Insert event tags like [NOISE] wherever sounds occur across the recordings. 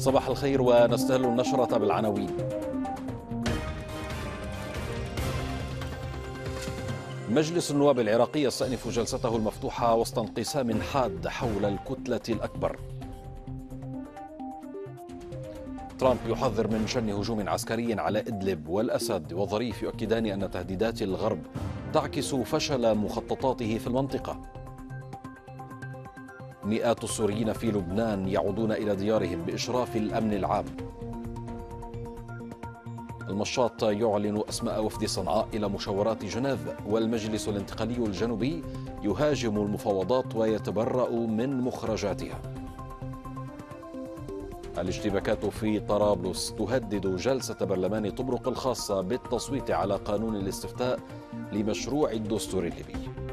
صباح الخير ونستهل النشرة بالعناوين مجلس النواب العراقي يستأنف جلسته المفتوحة وسط انقسام حاد حول الكتلة الأكبر ترامب يحذر من شن هجوم عسكري على إدلب والأسد وظريف يؤكدان أن تهديدات الغرب تعكس فشل مخططاته في المنطقة مئات السوريين في لبنان يعودون إلى ديارهم بإشراف الأمن العام المشاط يعلن أسماء وفد صنعاء إلى مشاورات جنيف والمجلس الانتقالي الجنوبي يهاجم المفاوضات ويتبرأ من مخرجاتها الاشتباكات في طرابلس تهدد جلسة برلمان طبرق الخاصة بالتصويت على قانون الاستفتاء لمشروع الدستور الليبي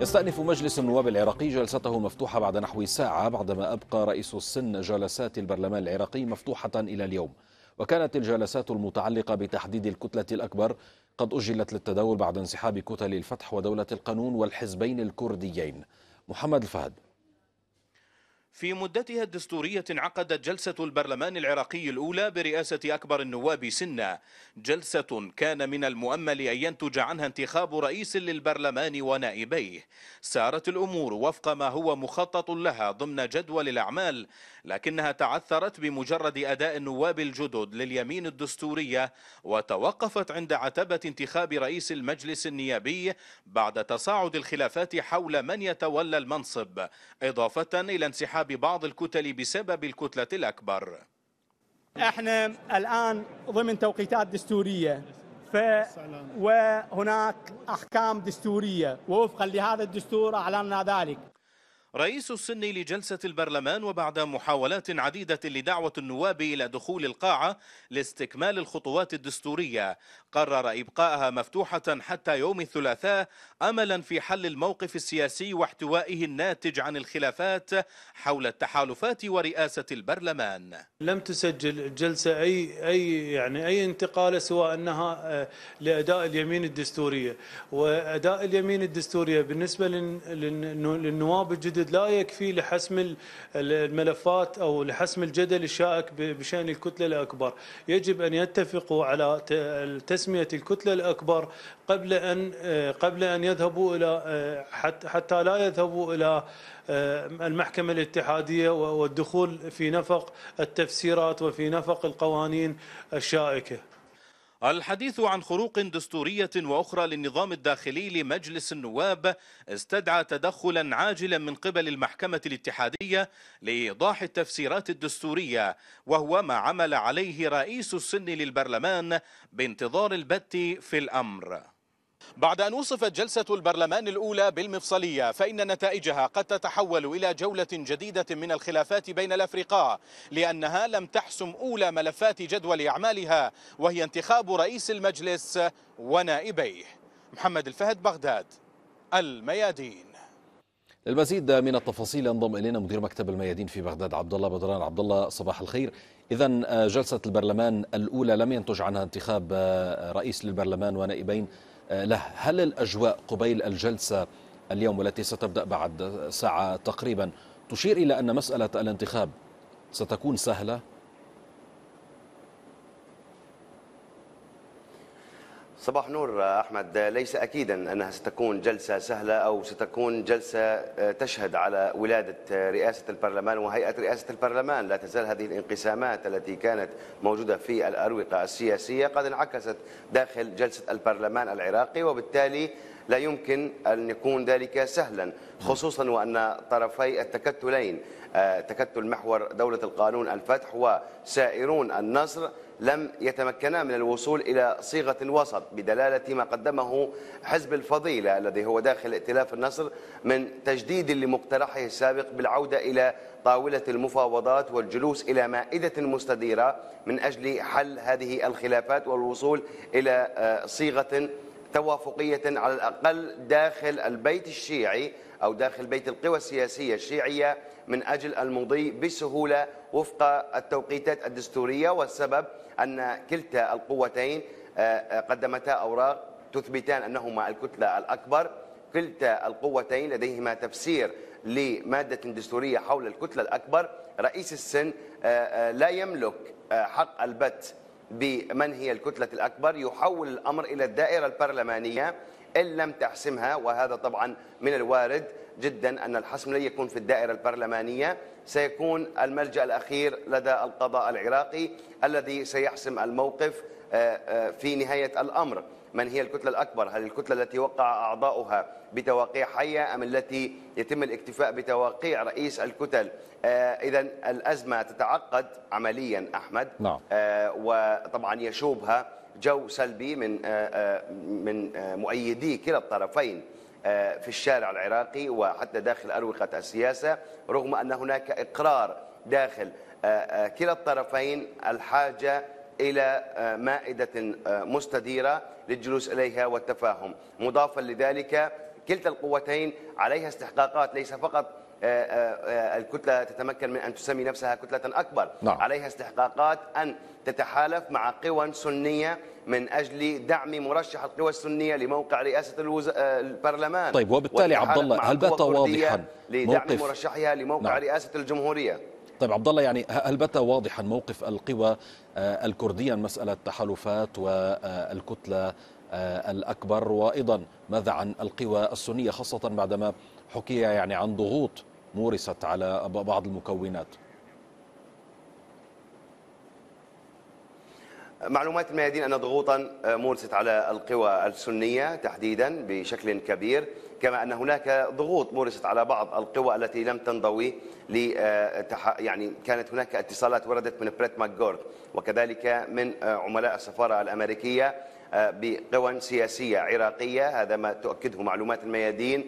يستأنف مجلس النواب العراقي جلسته مفتوحة بعد نحو ساعة بعدما أبقى رئيس السن جلسات البرلمان العراقي مفتوحة إلى اليوم وكانت الجلسات المتعلقة بتحديد الكتلة الأكبر قد أجلت للتداول بعد انسحاب كتل الفتح ودولة القانون والحزبين الكرديين محمد الفهد في مدتها الدستورية انعقدت جلسة البرلمان العراقي الأولى برئاسة أكبر النواب سنا جلسة كان من المؤمل أن ينتج عنها انتخاب رئيس للبرلمان ونائبيه سارت الأمور وفق ما هو مخطط لها ضمن جدول الأعمال لكنها تعثرت بمجرد أداء النواب الجدد لليمين الدستورية وتوقفت عند عتبة انتخاب رئيس المجلس النيابي بعد تصاعد الخلافات حول من يتولى المنصب إضافة إلى انسحاب السماح ببعض الكتل بسبب الكتلة الأكبر احنا الآن ضمن توقيتات دستورية ف وهناك أحكام دستورية ووفقا لهذا الدستور أعلننا ذلك رئيس السن لجلسة البرلمان وبعد محاولات عديدة لدعوة النواب إلى دخول القاعة لاستكمال الخطوات الدستورية قرر إبقاءها مفتوحة حتى يوم الثلاثاء أملا في حل الموقف السياسي واحتوائه الناتج عن الخلافات حول التحالفات ورئاسة البرلمان لم تسجل الجلسة أي, أي, يعني أي انتقالة سواء أنها آه، لأداء اليمين الدستورية وأداء اليمين الدستورية بالنسبة للنواب الجدد المتردد لا يكفي لحسم الملفات أو لحسم الجدل الشائك بشأن الكتلة الأكبر يجب أن يتفقوا على تسمية الكتلة الأكبر قبل أن آه، قبل أن يذهبوا إلى آه، حتى لا يذهبوا إلى آه، المحكمة الاتحادية والدخول في نفق التفسيرات وفي نفق القوانين الشائكة الحديث عن خروق دستورية وأخرى للنظام الداخلي لمجلس النواب استدعى تدخلا عاجلا من قبل المحكمة الاتحادية لإيضاح التفسيرات الدستورية وهو ما عمل عليه رئيس السن للبرلمان بانتظار البت في الأمر بعد أن وصفت جلسة البرلمان الأولى بالمفصلية فإن نتائجها قد تتحول إلى جولة جديدة من الخلافات بين الأفرقاء لأنها لم تحسم أولى ملفات جدول أعمالها وهي انتخاب رئيس المجلس ونائبيه محمد الفهد بغداد الميادين للمزيد من التفاصيل انضم الينا مدير مكتب الميادين في بغداد عبد الله بدران عبد الله صباح الخير اذا آه، جلسه البرلمان الاولى لم ينتج عنها انتخاب آه، رئيس للبرلمان ونائبين آه، له هل الأجواء قبيل الجلسة اليوم والتي ستبدأ بعد ساعة تقريبا تشير إلى أن مسألة الانتخاب ستكون سهلة صباح نور احمد ليس اكيدا انها ستكون جلسه سهله او ستكون جلسه آه، تشهد على ولاده آه، رئاسه البرلمان وهيئه رئاسه البرلمان، لا تزال هذه الانقسامات التي كانت موجوده في الاروقه السياسيه قد انعكست داخل جلسه البرلمان العراقي وبالتالي لا يمكن ان يكون ذلك سهلا خصوصا وان طرفي التكتلين آه، تكتل محور دوله القانون الفتح وسائرون النصر لم يتمكنا من الوصول إلى صيغة وسط بدلالة ما قدمه حزب الفضيلة الذي هو داخل ائتلاف النصر من تجديد لمقترحه السابق بالعودة إلى طاولة المفاوضات والجلوس إلى مائدة مستديرة من أجل حل هذه الخلافات والوصول إلى آه، صيغة توافقية على الأقل داخل البيت الشيعي أو داخل بيت القوى السياسية الشيعية من أجل المضي بسهولة وفق التوقيتات الدستورية والسبب أن كلتا القوتين آه، آه، قدمتا أوراق تثبتان أنهما الكتلة الأكبر كلتا القوتين لديهما تفسير لمادة دستورية حول الكتلة الأكبر رئيس السن آه، لا يملك حق البت بمن هي الكتلة الأكبر يحول الأمر إلى الدائرة البرلمانية إن لم تحسمها وهذا طبعا من الوارد جدا أن الحسم لن يكون في الدائرة البرلمانية سيكون الملجأ الأخير لدى القضاء العراقي الذي سيحسم الموقف آه، آه، في نهاية الأمر من هي الكتلة الأكبر هل الكتلة التي وقع أعضاؤها بتواقيع حية أم التي يتم الاكتفاء بتواقيع رئيس الكتل آه، إذا الأزمة تتعقد عمليا أحمد نعم. وطبعا يشوبها جو سلبي من من مؤيدي كلا الطرفين آه، في الشارع العراقي وحتى داخل أروقة السياسة رغم أن هناك إقرار داخل آه، آه، كلا الطرفين الحاجة إلى مائدة مستديرة للجلوس إليها والتفاهم مضافا لذلك كلتا القوتين عليها استحقاقات ليس فقط آه، آه، آه، الكتلة تتمكن من أن تسمي نفسها كتلة أكبر نعم. عليها استحقاقات أن تتحالف مع قوى سنية من أجل دعم مرشح القوى السنية لموقع رئاسة الوز... البرلمان طيب وبالتالي عبد الله هل بات واضحا لدعم موقف... مرشحها لموقع نعم. رئاسة الجمهورية طيب عبد الله يعني هل بات واضحا موقف القوى الكردية من مسألة تحالفات والكتلة الأكبر وأيضا ماذا عن القوى السنية خاصة بعدما حكي يعني عن ضغوط مورست على بعض المكونات معلومات الميادين أن ضغوطا مورست على القوى السنية تحديدا بشكل كبير كما أن هناك ضغوط مورست على بعض القوى التي لم تنضوي آه، يعني كانت هناك اتصالات وردت من بريت ماكجورد وكذلك من آه، عملاء السفارة الأمريكية آه، بقوى سياسية عراقية هذا ما تؤكده معلومات الميادين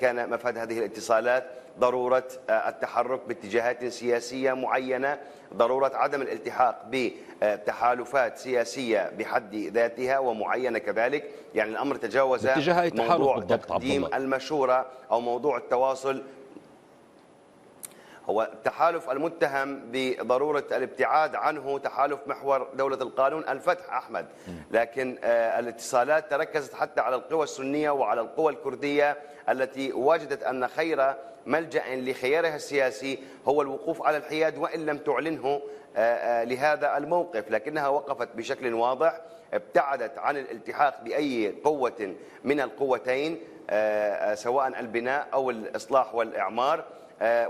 كان مفاد هذه الاتصالات ضروره آه، التحرك باتجاهات سياسيه معينه ضروره عدم الالتحاق بتحالفات سياسيه بحد ذاتها ومعينه كذلك يعني الامر تجاوز موضوع تقديم المشوره او موضوع التواصل هو التحالف المتهم بضرورة الابتعاد عنه تحالف محور دولة القانون الفتح أحمد لكن آه، الاتصالات تركزت حتى على القوى السنية وعلى القوى الكردية التي وجدت أن خير ملجأ لخيارها السياسي هو الوقوف على الحياد وإن لم تعلنه آه، آه، لهذا الموقف لكنها وقفت بشكل واضح ابتعدت عن الالتحاق بأي قوة من القوتين آه، سواء البناء أو الإصلاح والإعمار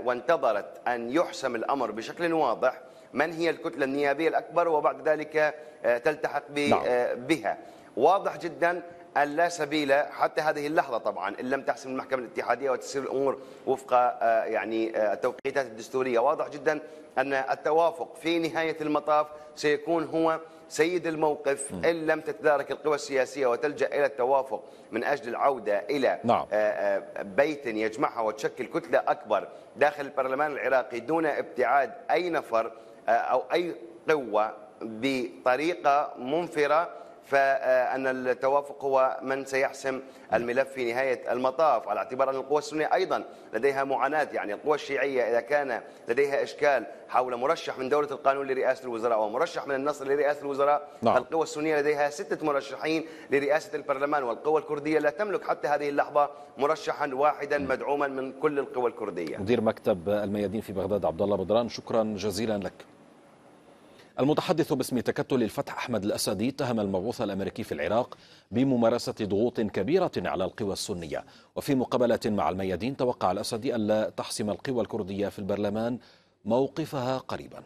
وانتظرت أن يحسم الأمر بشكل واضح من هي الكتلة النيابية الأكبر وبعد ذلك تلتحق نعم. بها واضح جدا أن لا سبيل حتى هذه اللحظة طبعا إن لم تحسم المحكمة الاتحادية وتسير الأمور وفق آه، يعني آه، التوقيتات الدستورية واضح جدا أن التوافق في نهاية المطاف سيكون هو سيد الموقف إن لم تتدارك القوى السياسية وتلجأ إلى التوافق من أجل العودة إلى نعم. آه، بيت يجمعها وتشكل كتلة أكبر داخل البرلمان العراقي دون ابتعاد أي نفر أو أي قوة بطريقة منفرة فأن التوافق هو من سيحسم الملف في نهاية المطاف على اعتبار أن القوى السنية أيضا لديها معاناة يعني القوى الشيعية إذا كان لديها إشكال حول مرشح من دولة القانون لرئاسة الوزراء ومرشح من النصر لرئاسة الوزراء نعم. القوى السنية لديها ستة مرشحين لرئاسة البرلمان والقوى الكردية لا تملك حتى هذه اللحظة مرشحا واحدا نعم. مدعوما من كل القوى الكردية مدير مكتب الميادين في بغداد عبد الله بدران شكرا جزيلا لك المتحدث باسم تكتل الفتح أحمد الأسدي اتهم المبعوث الأمريكي في العراق بممارسة ضغوط كبيرة على القوى السنية وفي مقابلة مع الميادين توقع الأسدي ألا تحسم القوى الكردية في البرلمان موقفها قريباً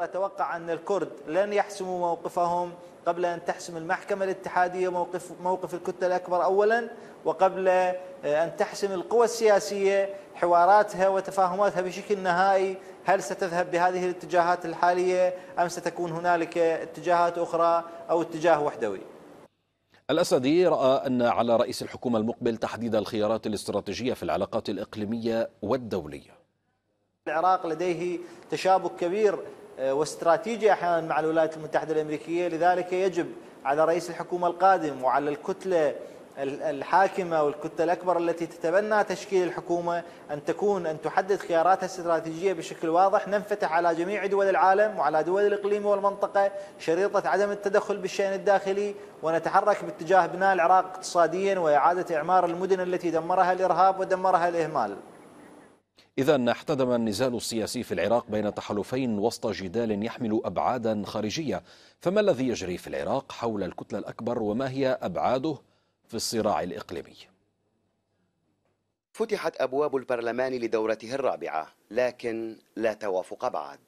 أتوقع أن الكرد لن يحسموا موقفهم قبل أن تحسم المحكمة الاتحادية موقف موقف الكتلة الأكبر أولا وقبل آه، أن تحسم القوى السياسية حواراتها وتفاهماتها بشكل نهائي هل ستذهب بهذه الاتجاهات الحالية أم ستكون هنالك اتجاهات أخرى أو اتجاه وحدوي؟ الأسدي رأى أن على رئيس الحكومة المقبل تحديد الخيارات الاستراتيجية في العلاقات الإقليمية والدولية العراق لديه تشابك كبير آه، واستراتيجي احيانا مع الولايات المتحده الامريكيه لذلك يجب على رئيس الحكومه القادم وعلى الكتله الحاكمه والكتله الاكبر التي تتبنى تشكيل الحكومه ان تكون ان تحدد خياراتها الاستراتيجيه بشكل واضح ننفتح على جميع دول العالم وعلى دول الاقليم والمنطقه شريطه عدم التدخل بالشان الداخلي ونتحرك باتجاه بناء العراق اقتصاديا واعاده اعمار المدن التي دمرها الارهاب ودمرها الاهمال إذا احتدم النزال السياسي في العراق بين تحالفين وسط جدال يحمل أبعادا خارجية فما الذي يجري في العراق حول الكتلة الأكبر وما هي أبعاده في الصراع الإقليمي فتحت أبواب البرلمان لدورته الرابعة لكن لا توافق بعد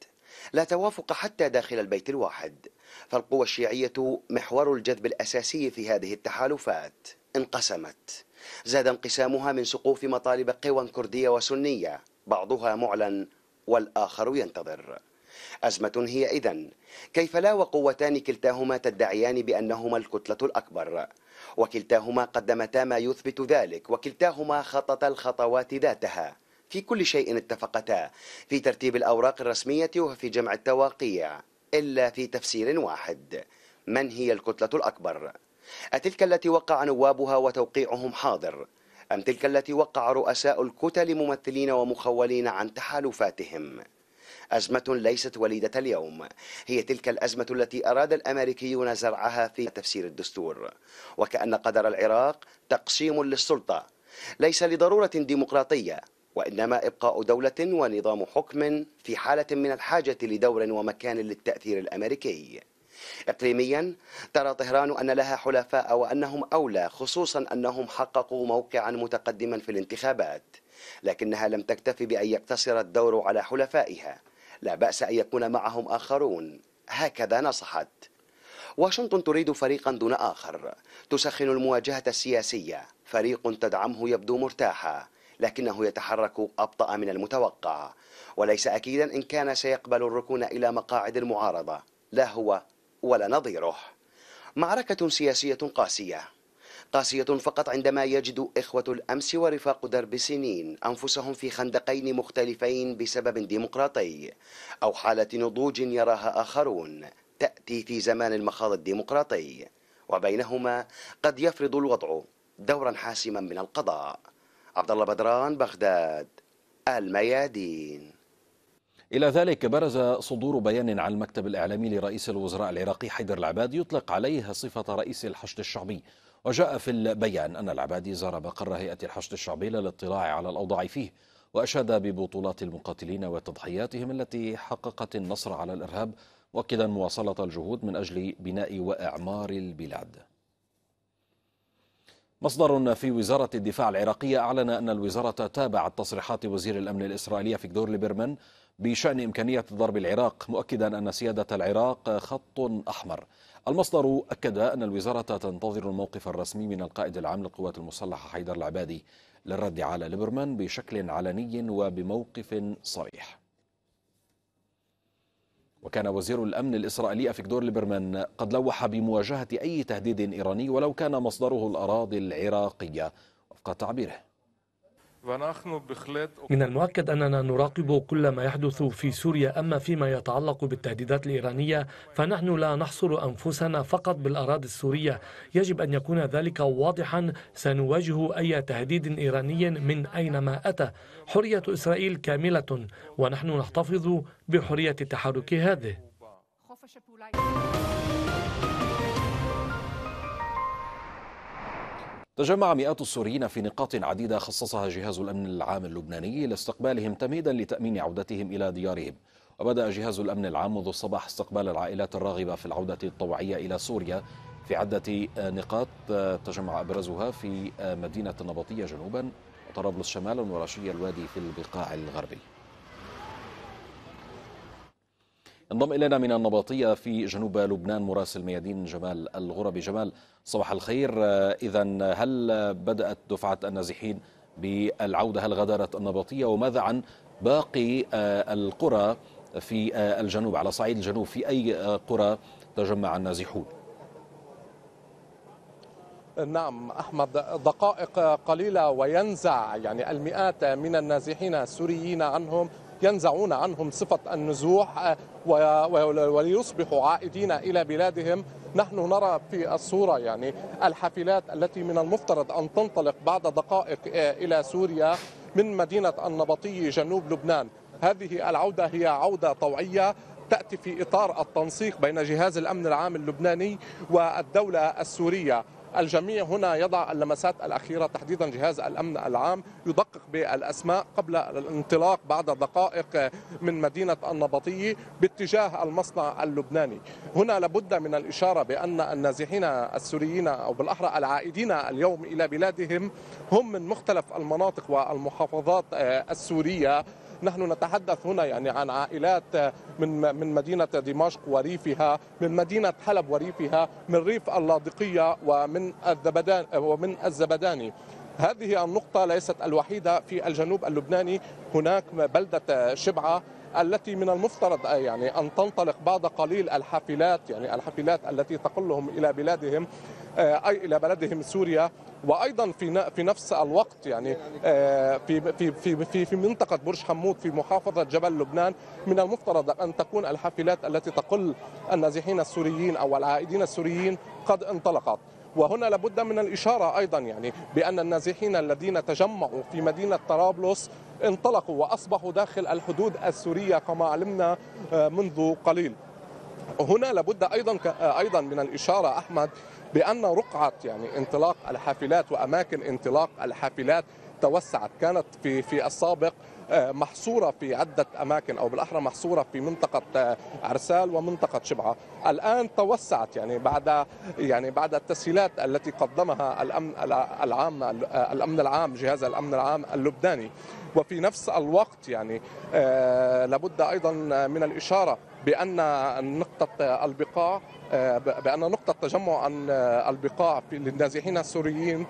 لا توافق حتى داخل البيت الواحد فالقوى الشيعية محور الجذب الأساسي في هذه التحالفات انقسمت زاد انقسامها من سقوف مطالب قوى كردية وسنية بعضها معلن والآخر ينتظر أزمة هي إذن كيف لا وقوتان كلتاهما تدعيان بأنهما الكتلة الأكبر وكلتاهما قدمتا ما يثبت ذلك وكلتاهما خطتا الخطوات ذاتها في كل شيء اتفقتا في ترتيب الأوراق الرسمية وفي جمع التواقيع إلا في تفسير واحد من هي الكتلة الأكبر؟ أتلك التي وقع نوابها وتوقيعهم حاضر أم تلك التي وقع رؤساء الكتل ممثلين ومخولين عن تحالفاتهم أزمة ليست وليدة اليوم هي تلك الأزمة التي أراد الأمريكيون زرعها في تفسير الدستور وكأن قدر العراق تقسيم للسلطة ليس لضرورة ديمقراطية وإنما إبقاء دولة ونظام حكم في حالة من الحاجة لدور ومكان للتأثير الأمريكي إقليميا ترى طهران أن لها حلفاء وأنهم أولى خصوصا أنهم حققوا موقعا متقدما في الانتخابات لكنها لم تكتفي بأن يقتصر الدور على حلفائها لا بأس أن يكون معهم آخرون هكذا نصحت واشنطن تريد فريقا دون آخر تسخن المواجهة السياسية فريق تدعمه يبدو مرتاحة لكنه يتحرك أبطأ من المتوقع وليس أكيدا إن كان سيقبل الركون إلى مقاعد المعارضة لا هو ولا نظيره معركة سياسية قاسية قاسية فقط عندما يجد إخوة الأمس ورفاق درب سنين أنفسهم في خندقين مختلفين بسبب ديمقراطي أو حالة نضوج يراها آخرون تأتي في زمان المخاض الديمقراطي وبينهما قد يفرض الوضع دورا حاسما من القضاء عبد الله بدران بغداد الميادين إلى ذلك برز صدور بيان عن المكتب الإعلامي لرئيس الوزراء العراقي حيدر العبادي يطلق عليها صفة رئيس الحشد الشعبي وجاء في البيان أن العبادي زار مقر هيئة الحشد الشعبي للاطلاع على الأوضاع فيه وأشاد ببطولات المقاتلين وتضحياتهم التي حققت النصر على الإرهاب مؤكدا مواصلة الجهود من أجل بناء وإعمار البلاد مصدر في وزارة الدفاع العراقية أعلن أن الوزارة تابعت تصريحات وزير الأمن الإسرائيلي فيكتور ليبرمان بشأن إمكانية ضرب العراق مؤكدا أن سيادة العراق خط أحمر المصدر أكد أن الوزارة تنتظر الموقف الرسمي من القائد العام للقوات المسلحة حيدر العبادي للرد على ليبرمان بشكل علني وبموقف صريح وكان وزير الأمن الإسرائيلي افكدور ليبرمان قد لوح بمواجهة أي تهديد إيراني ولو كان مصدره الأراضي العراقية وفق تعبيره من المؤكد أننا نراقب كل ما يحدث في سوريا أما فيما يتعلق بالتهديدات الإيرانية فنحن لا نحصر أنفسنا فقط بالأراضي السورية يجب أن يكون ذلك واضحا سنواجه أي تهديد إيراني من أينما أتى حرية إسرائيل كاملة ونحن نحتفظ بحرية التحرك هذه تجمع مئات السوريين في نقاط عديدة خصصها جهاز الأمن العام اللبناني لاستقبالهم تمهيدا لتأمين عودتهم إلى ديارهم وبدأ جهاز الأمن العام منذ الصباح استقبال العائلات الراغبة في العودة الطوعية إلى سوريا في عدة نقاط تجمع أبرزها في مدينة النبطية جنوبا وطرابلس شمالا ورشية الوادي في البقاع الغربي انضم إلينا من النبطية في جنوب لبنان مراسل ميادين جمال الغربي جمال صباح الخير آه، إذا هل بدأت دفعة النازحين بالعودة هل غادرت النبطية وماذا عن باقي آه، القرى في آه، الجنوب على صعيد الجنوب في أي قرى تجمع النازحون نعم احمد دقائق قليله وينزع يعني المئات من النازحين السوريين عنهم ينزعون عنهم صفه النزوح وليصبحوا عائدين إلى بلادهم نحن نرى في الصورة يعني الحافلات التي من المفترض أن تنطلق بعد دقائق إلى سوريا من مدينة النبطي جنوب لبنان هذه العودة هي عودة طوعية تأتي في إطار التنسيق بين جهاز الأمن العام اللبناني والدولة السورية الجميع هنا يضع اللمسات الأخيرة تحديدا جهاز الأمن العام يدقق بالأسماء قبل الانطلاق بعد دقائق من مدينة النبطية باتجاه المصنع اللبناني هنا لابد من الإشارة بأن النازحين السوريين أو بالأحرى العائدين اليوم إلى بلادهم هم من مختلف المناطق والمحافظات السورية نحن نتحدث هنا يعني عن عائلات آه، من من مدينه دمشق وريفها من مدينه حلب وريفها من ريف اللاذقيه ومن الزبدان آه، ومن الزبداني هذه النقطة ليست الوحيدة في الجنوب اللبناني هناك بلدة شبعة التي من المفترض آه، يعني أن تنطلق بعد قليل الحافلات يعني الحافلات التي تقلهم إلى بلادهم آه، أي إلى بلدهم سوريا وايضا في في نفس الوقت يعني آه، في في في في في منطقه برج حمود في محافظه جبل لبنان من المفترض ان تكون الحافلات التي تقل النازحين السوريين او العائدين السوريين قد انطلقت وهنا لابد من الإشارة أيضا يعني بأن النازحين الذين تجمعوا في مدينة طرابلس انطلقوا وأصبحوا داخل الحدود السورية كما علمنا آه، منذ قليل هنا لابد ايضا آه، ايضا من الاشاره احمد بان رقعه يعني انطلاق الحافلات واماكن انطلاق الحافلات توسعت كانت في في السابق آه، محصورة في عدة أماكن أو بالأحرى محصورة في منطقة آه، عرسال ومنطقة شبعة الآن توسعت يعني بعد يعني بعد التسهيلات التي قدمها الأمن العام الأمن العام جهاز الأمن العام اللبناني وفي نفس الوقت يعني آه، لابد أيضا من الإشارة بأن نقطة البقاع بأن نقطة تجمع البقاع للنازحين السوريين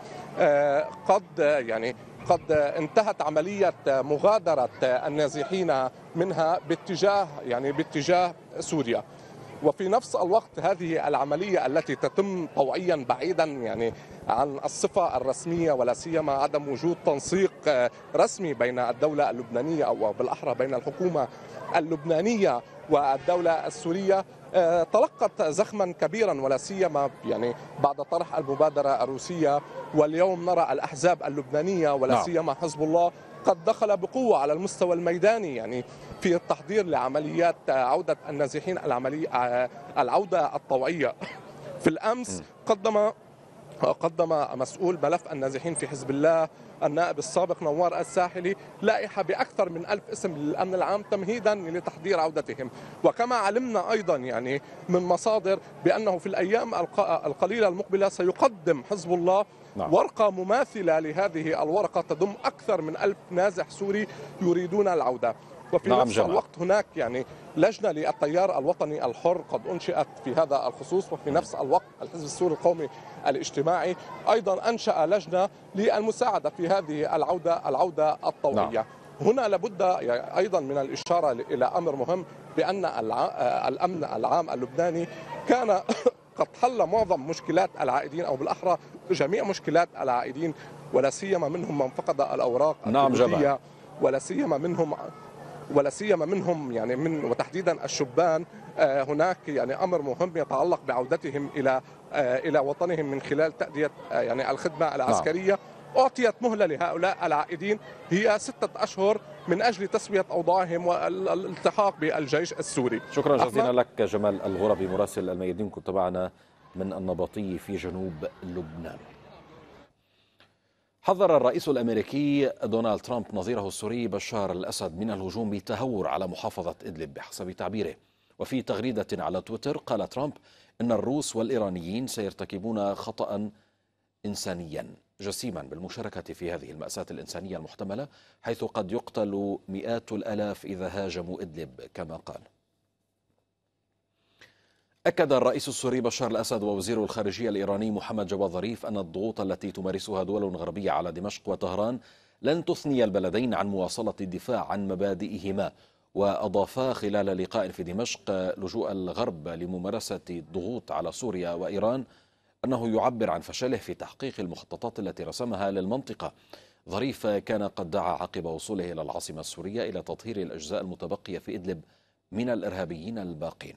قد يعني قد انتهت عملية مغادرة النازحين منها باتجاه يعني باتجاه سوريا وفي نفس الوقت هذه العملية التي تتم طوعيا بعيدا يعني عن الصفة الرسمية ولا سيما عدم وجود تنسيق رسمي بين الدولة اللبنانية أو بالأحرى بين الحكومة اللبنانية والدولة السورية آه، تلقت زخما كبيرا ولا سيما يعني بعد طرح المبادره الروسيه واليوم نرى الاحزاب اللبنانيه ولا نعم. سيما حزب الله قد دخل بقوه على المستوى الميداني يعني في التحضير لعمليات عوده النازحين العمليه آه، العوده الطوعيه في الامس قدم قدم مسؤول ملف النازحين في حزب الله النائب السابق نوار الساحلي لائحة بأكثر من ألف اسم للأمن العام تمهيدا لتحضير عودتهم وكما علمنا أيضا يعني من مصادر بأنه في الأيام القليلة المقبلة سيقدم حزب الله نعم. ورقة مماثلة لهذه الورقة تضم أكثر من ألف نازح سوري يريدون العودة وفي نعم نفس جمع. الوقت هناك يعني لجنة للتيار الوطني الحر قد أنشئت في هذا الخصوص وفي نفس الوقت الحزب السوري القومي الاجتماعي أيضا أنشأ لجنة للمساعدة في هذه العودة العودة الطوعية نعم. هنا لابد يعني أيضا من الإشارة إلى أمر مهم بأن الأمن العام اللبناني كان [COUGHS] قد حل معظم مشكلات العائدين أو بالأحرى جميع مشكلات العائدين ولا سيما منهم من فقد الأوراق نعم ولا سيما منهم ولا سيما منهم يعني من وتحديدا الشبان آه، هناك يعني امر مهم يتعلق بعودتهم الى آه، الى وطنهم من خلال تاديه آه، يعني الخدمه نعم. العسكريه أعطيت مهلة لهؤلاء العائدين هي ستة أشهر من أجل تسوية أوضاعهم والالتحاق بالجيش السوري شكرا جزيلا لك جمال الغربي مراسل الميادين كنت معنا من النبطي في جنوب لبنان حذر الرئيس الامريكي دونالد ترامب نظيره السوري بشار الاسد من الهجوم بتهور على محافظه ادلب بحسب تعبيره وفي تغريده على تويتر قال ترامب ان الروس والايرانيين سيرتكبون خطا انسانيا جسيما بالمشاركه في هذه الماساه الانسانيه المحتمله حيث قد يقتل مئات الالاف اذا هاجموا ادلب كما قال أكد الرئيس السوري بشار الأسد ووزير الخارجية الإيراني محمد جواد ظريف أن الضغوط التي تمارسها دول غربية على دمشق وطهران لن تثني البلدين عن مواصلة الدفاع عن مبادئهما وأضافا خلال لقاء في دمشق لجوء الغرب لممارسة الضغوط على سوريا وإيران أنه يعبر عن فشله في تحقيق المخططات التي رسمها للمنطقة ظريف كان قد دعا عقب وصوله إلى العاصمة السورية إلى تطهير الأجزاء المتبقية في إدلب من الإرهابيين الباقين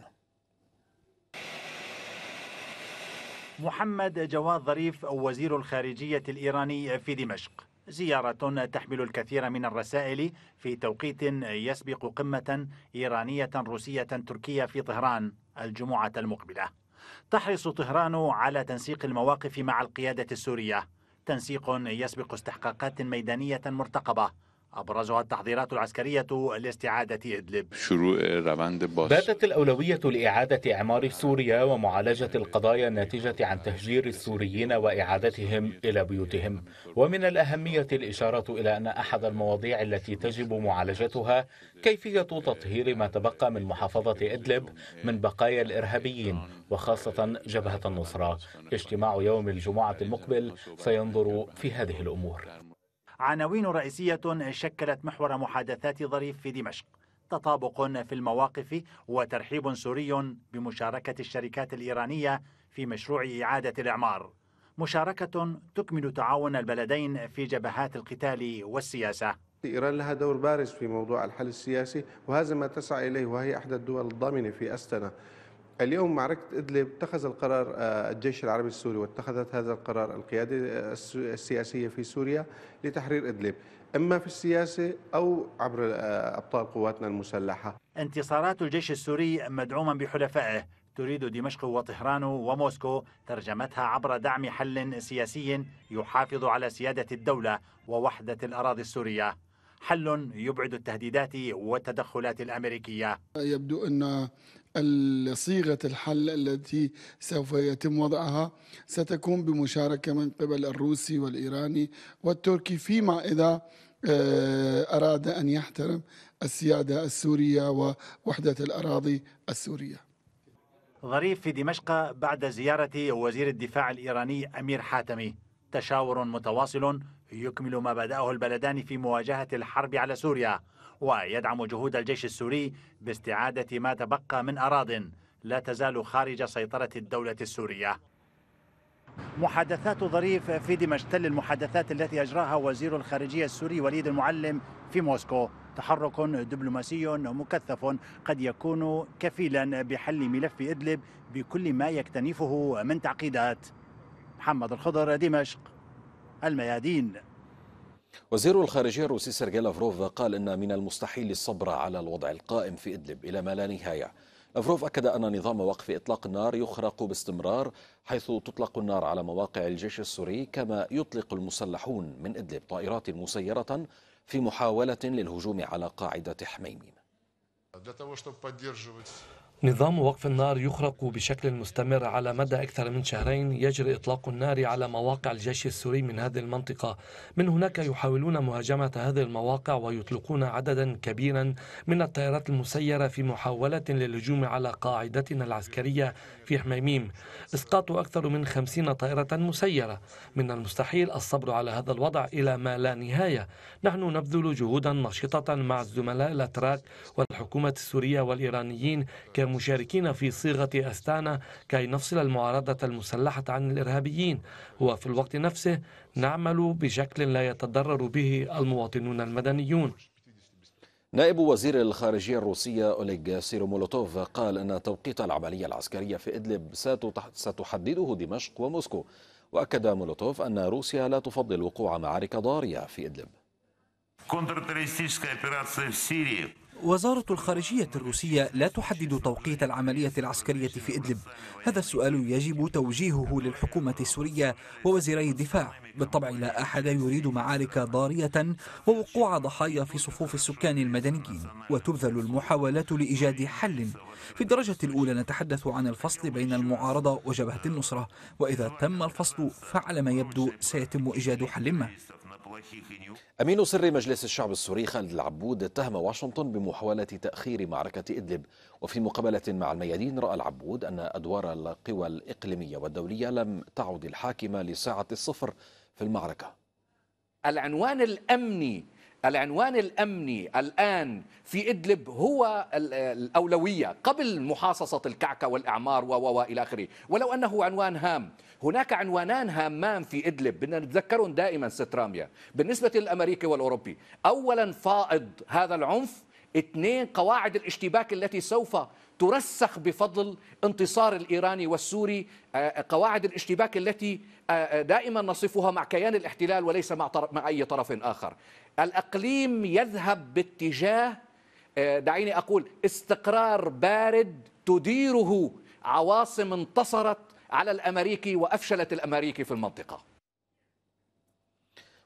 محمد جواد ظريف وزير الخارجية الإيراني في دمشق زيارة تحمل الكثير من الرسائل في توقيت يسبق قمة إيرانية روسية تركية في طهران الجمعة المقبلة تحرص طهران على تنسيق المواقف مع القيادة السورية تنسيق يسبق استحقاقات ميدانية مرتقبة أبرزها التحضيرات العسكرية لاستعادة إدلب شروع روند باتت الأولوية لإعادة إعمار سوريا ومعالجة القضايا الناتجة عن تهجير السوريين وإعادتهم إلى بيوتهم ومن الأهمية الإشارة إلى أن أحد المواضيع التي تجب معالجتها كيفية تطهير ما تبقى من محافظة إدلب من بقايا الإرهابيين وخاصة جبهة النصرة اجتماع يوم الجمعة المقبل سينظر في هذه الأمور عناوين رئيسية شكلت محور محادثات ظريف في دمشق تطابق في المواقف وترحيب سوري بمشاركة الشركات الإيرانية في مشروع إعادة الإعمار مشاركة تكمل تعاون البلدين في جبهات القتال والسياسة إيران لها دور بارز في موضوع الحل السياسي وهذا ما تسعى إليه وهي أحدى الدول الضامنة في أستنا اليوم معركة إدلب اتخذ القرار آه، الجيش العربي السوري واتخذت هذا القرار القيادة آه، السياسية في سوريا لتحرير إدلب إما في السياسة أو عبر آه، أبطال قواتنا المسلحة انتصارات الجيش السوري مدعوما بحلفائه تريد دمشق وطهران وموسكو ترجمتها عبر دعم حل سياسي يحافظ على سيادة الدولة ووحدة الأراضي السورية حل يبعد التهديدات والتدخلات الأمريكية يبدو أن صيغة الحل التي سوف يتم وضعها ستكون بمشاركة من قبل الروسي والإيراني والتركي فيما إذا آه، أراد أن يحترم السيادة السورية ووحدة الأراضي السورية ظريف في دمشق بعد زيارة وزير الدفاع الإيراني أمير حاتمي تشاور متواصل يكمل ما بدأه البلدان في مواجهة الحرب على سوريا ويدعم جهود الجيش السوري باستعادة ما تبقى من أراضٍ لا تزال خارج سيطرة الدولة السورية محادثات ظريف في دمشق تل المحادثات التي أجراها وزير الخارجية السوري وليد المعلم في موسكو تحرك دبلوماسي مكثف قد يكون كفيلا بحل ملف إدلب بكل ما يكتنفه من تعقيدات محمد الخضر دمشق الميادين وزير الخارجية الروسي سيرجي لافروف قال إن من المستحيل الصبر على الوضع القائم في إدلب إلى ما لا نهاية لافروف أكد أن نظام وقف إطلاق النار يخرق باستمرار حيث تطلق النار على مواقع الجيش السوري كما يطلق المسلحون من إدلب طائرات مسيرة في محاولة للهجوم على قاعدة حميميم نظام وقف النار يخرق بشكل مستمر على مدى أكثر من شهرين يجري إطلاق النار على مواقع الجيش السوري من هذه المنطقة من هناك يحاولون مهاجمة هذه المواقع ويطلقون عددا كبيرا من الطائرات المسيرة في محاولة للهجوم على قاعدتنا العسكرية في حميميم اسقاط أكثر من خمسين طائرة مسيرة من المستحيل الصبر على هذا الوضع إلى ما لا نهاية نحن نبذل جهودا نشطة مع الزملاء الأتراك والحكومة السورية والإيرانيين كمشاركين في صيغة أستانا كي نفصل المعارضة المسلحة عن الإرهابيين وفي الوقت نفسه نعمل بشكل لا يتضرر به المواطنون المدنيون نائب وزير الخارجية الروسية أوليغ سيرومولوتوف قال أن توقيت العملية العسكرية في إدلب ستحدده دمشق وموسكو وأكد مولوتوف أن روسيا لا تفضل وقوع معارك ضارية في إدلب وزارة الخارجية الروسية لا تحدد توقيت العملية العسكرية في إدلب هذا السؤال يجب توجيهه للحكومة السورية ووزيري الدفاع بالطبع لا أحد يريد معارك ضارية ووقوع ضحايا في صفوف السكان المدنيين وتبذل المحاولات لإيجاد حل في الدرجة الأولى نتحدث عن الفصل بين المعارضة وجبهة النصرة وإذا تم الفصل فعلى ما يبدو سيتم إيجاد حل ما أمين سر مجلس الشعب السوري خالد العبود اتهم واشنطن بمحاولة تأخير معركة إدلب وفي مقابلة مع الميادين رأى العبود أن أدوار القوى الإقليمية والدولية لم تعد الحاكمة لساعة الصفر في المعركة العنوان الأمني العنوان الامني الان في ادلب هو الاولويه قبل محاصصه الكعكه والاعمار و الى اخره، ولو انه عنوان هام، هناك عنوانان هامان في ادلب بدنا نتذكرهم دائما ست بالنسبه للامريكي والاوروبي، اولا فائض هذا العنف اثنين قواعد الاشتباك التي سوف ترسخ بفضل انتصار الإيراني والسوري آه، آه، قواعد الاشتباك التي آه، دائما نصفها مع كيان الاحتلال وليس مع, مع أي طرف آخر الأقليم يذهب باتجاه دعيني أقول استقرار بارد تديره عواصم انتصرت على الأمريكي وأفشلت الأمريكي في المنطقة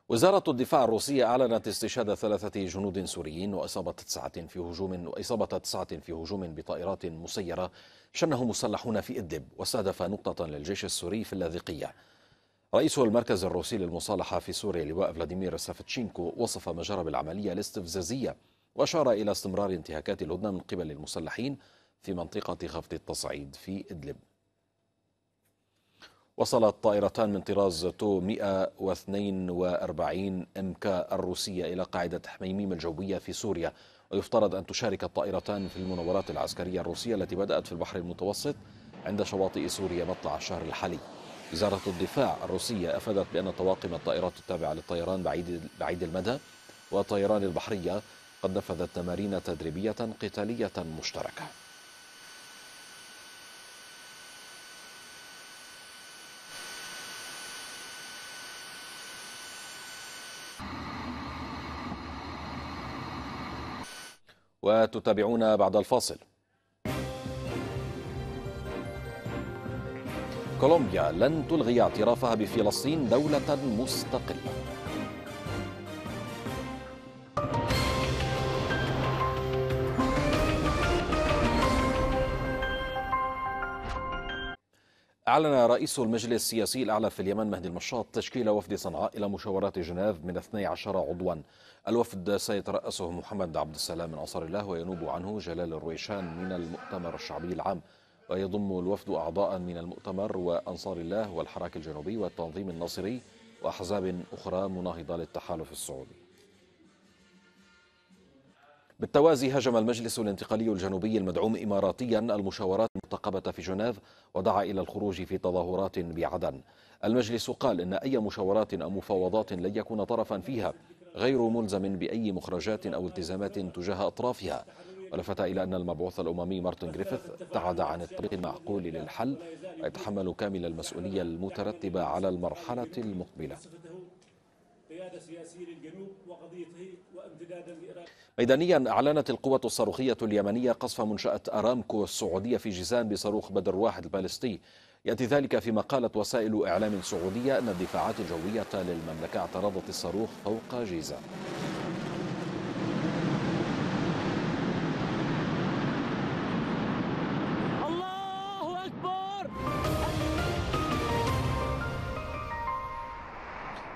وزارة الدفاع الروسية أعلنت استشهاد ثلاثة جنود سوريين وإصابة تسعة في هجوم وإصابة تسعة في هجوم بطائرات مسيرة شنه مسلحون في إدلب واستهدف نقطة للجيش السوري في اللاذقية. رئيس المركز الروسي للمصالحة في سوريا لواء فلاديمير سافتشينكو وصف جرى بالعملية الاستفزازية وأشار إلى استمرار انتهاكات الهدنة من قبل المسلحين في منطقة خفض التصعيد في إدلب. وصلت طائرتان من طراز تو 142 ام كا الروسية إلى قاعدة حميميم الجوية في سوريا ويفترض أن تشارك الطائرتان في المناورات العسكرية الروسية التي بدأت في البحر المتوسط عند شواطئ سوريا مطلع الشهر الحالي وزارة الدفاع الروسية أفادت بأن طواقم الطائرات التابعة للطيران بعيد, بعيد المدى والطيران البحرية قد نفذت تمارين تدريبية قتالية مشتركة وتتابعونا بعد الفاصل كولومبيا لن تلغي اعترافها بفلسطين دولة مستقلة أعلن رئيس المجلس السياسي الأعلى في اليمن مهدي المشاط تشكيل وفد صنعاء إلى مشاورات جنيف من 12 عضوا الوفد سيترأسه محمد عبد السلام من أنصار الله وينوب عنه جلال الرويشان من المؤتمر الشعبي العام ويضم الوفد أعضاء من المؤتمر وأنصار الله والحراك الجنوبي والتنظيم الناصري وأحزاب أخرى مناهضة للتحالف السعودي بالتوازي هاجم المجلس الانتقالي الجنوبي المدعوم إماراتيا المشاورات المرتقبة في جنيف ودعا إلى الخروج في تظاهرات بعدن المجلس قال إن أي مشاورات أو مفاوضات لن يكون طرفا فيها غير ملزم بأي مخرجات أو التزامات تجاه أطرافها ولفت إلى أن المبعوث الأممي مارتن جريفيث ابتعد عن الطريق المعقول للحل ويتحمل كامل المسؤولية المترتبة على المرحلة المقبلة قيادة سياسية للجنوب وقضيته وامتدادا ميدانيا أعلنت القوة الصاروخية اليمنية قصف منشأة أرامكو السعودية في جيزان بصاروخ بدر واحد البالستي يأتي ذلك فيما قالت وسائل إعلام سعودية أن الدفاعات الجوية للمملكة اعترضت الصاروخ فوق جيزان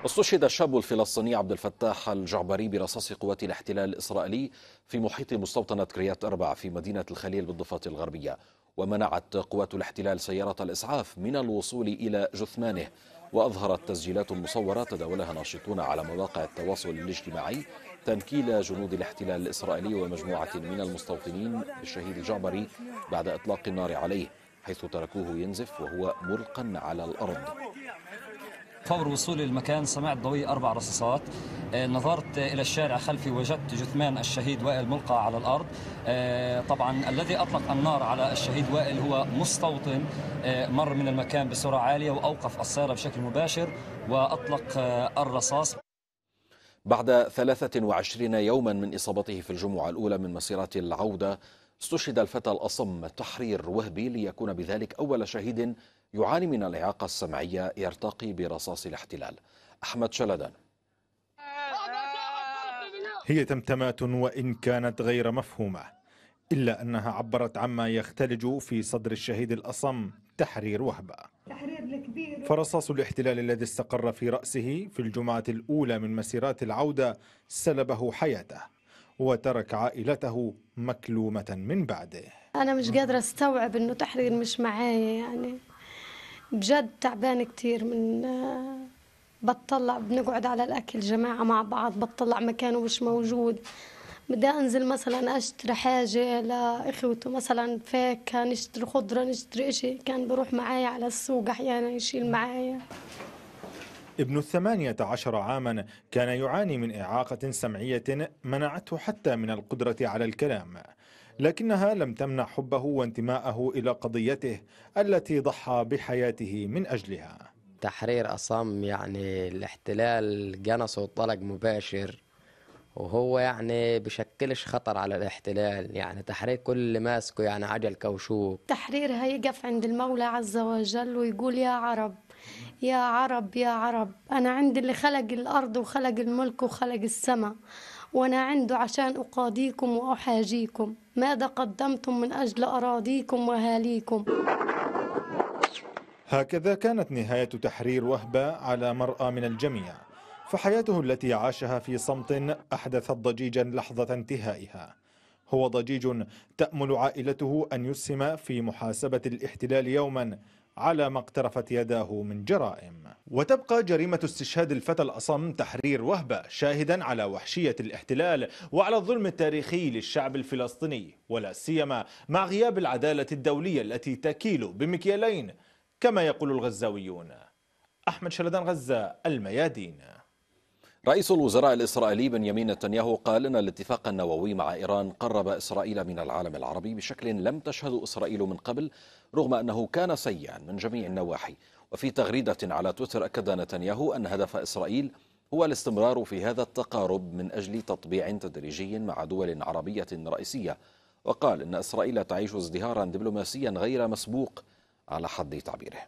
استشهد الشاب الفلسطيني عبد الفتاح الجعبري برصاص قوات الاحتلال الإسرائيلي في محيط مستوطنة كريات أربع في مدينة الخليل بالضفة الغربية ومنعت قوات الاحتلال سيارة الإسعاف من الوصول إلى جثمانه وأظهرت تسجيلات مصورة تداولها ناشطون على مواقع التواصل الاجتماعي تنكيل جنود الاحتلال الإسرائيلي ومجموعة من المستوطنين بالشهيد الجعبري بعد إطلاق النار عليه حيث تركوه ينزف وهو ملقا على الأرض فور وصولي للمكان سمعت ضوي أربع رصاصات آه، نظرت إلى الشارع خلفي وجدت جثمان الشهيد وائل ملقى على الأرض آه، طبعا الذي أطلق النار على الشهيد وائل هو مستوطن آه، مر من المكان بسرعة عالية وأوقف السيارة بشكل مباشر وأطلق الرصاص بعد 23 يوما من إصابته في الجمعة الأولى من مسيرة العودة استشهد الفتى الأصم تحرير وهبي ليكون بذلك أول شهيد يعاني من الإعاقة السمعية يرتقي برصاص الاحتلال أحمد شلدان هي تمتمات وإن كانت غير مفهومة إلا أنها عبرت عما يختلج في صدر الشهيد الأصم تحرير وهبة الكبير فرصاص الاحتلال الذي استقر في رأسه في الجمعة الأولى من مسيرات العودة سلبه حياته وترك عائلته مكلومة من بعده أنا مش قادرة أستوعب أنه تحرير مش معايا يعني بجد تعبان كتير من آه، بتطلع بنقعد على الأكل جماعة مع بعض بتطلع مكانه مش موجود بدي أنزل مثلا أشتري حاجة لإخوته مثلا فاكهة نشتري خضرة نشتري إشي كان بروح معايا على السوق أحيانا يشيل معايا ابن الثمانية عشر عاما كان يعاني من إعاقة سمعية منعته حتى من القدرة على الكلام لكنها لم تمنع حبه وانتماءه إلى قضيته التي ضحى بحياته من أجلها تحرير أصم يعني الاحتلال جنس طلق مباشر وهو يعني بشكلش خطر على الاحتلال يعني تحرير كل اللي ماسكه يعني عجل كوشوك تحرير هيقف عند المولى عز وجل ويقول يا عرب يا عرب يا عرب أنا عندي اللي خلق الأرض وخلق الملك وخلق السماء وأنا عنده عشان أقاضيكم وأحاجيكم ماذا قدمتم من أجل أراضيكم وأهاليكم هكذا كانت نهاية تحرير وهبة على مرأى من الجميع فحياته التي عاشها في صمت أحدثت ضجيجا لحظة انتهائها هو ضجيج تأمل عائلته أن يسهم في محاسبة الاحتلال يوما على ما اقترفت يداه من جرائم وتبقى جريمة استشهاد الفتى الأصم تحرير وهبة شاهدا على وحشية الاحتلال وعلى الظلم التاريخي للشعب الفلسطيني ولا سيما مع غياب العدالة الدولية التي تكيل بمكيالين كما يقول الغزاويون أحمد شلدان غزة الميادين رئيس الوزراء الإسرائيلي بنيامين نتنياهو قال أن الاتفاق النووي مع إيران قرب إسرائيل من العالم العربي بشكل لم تشهده إسرائيل من قبل رغم أنه كان سيئا من جميع النواحي وفي تغريدة على تويتر أكد نتنياهو أن هدف إسرائيل هو الاستمرار في هذا التقارب من أجل تطبيع تدريجي مع دول عربية رئيسية وقال إن إسرائيل تعيش ازدهارا دبلوماسيا غير مسبوق على حد تعبيره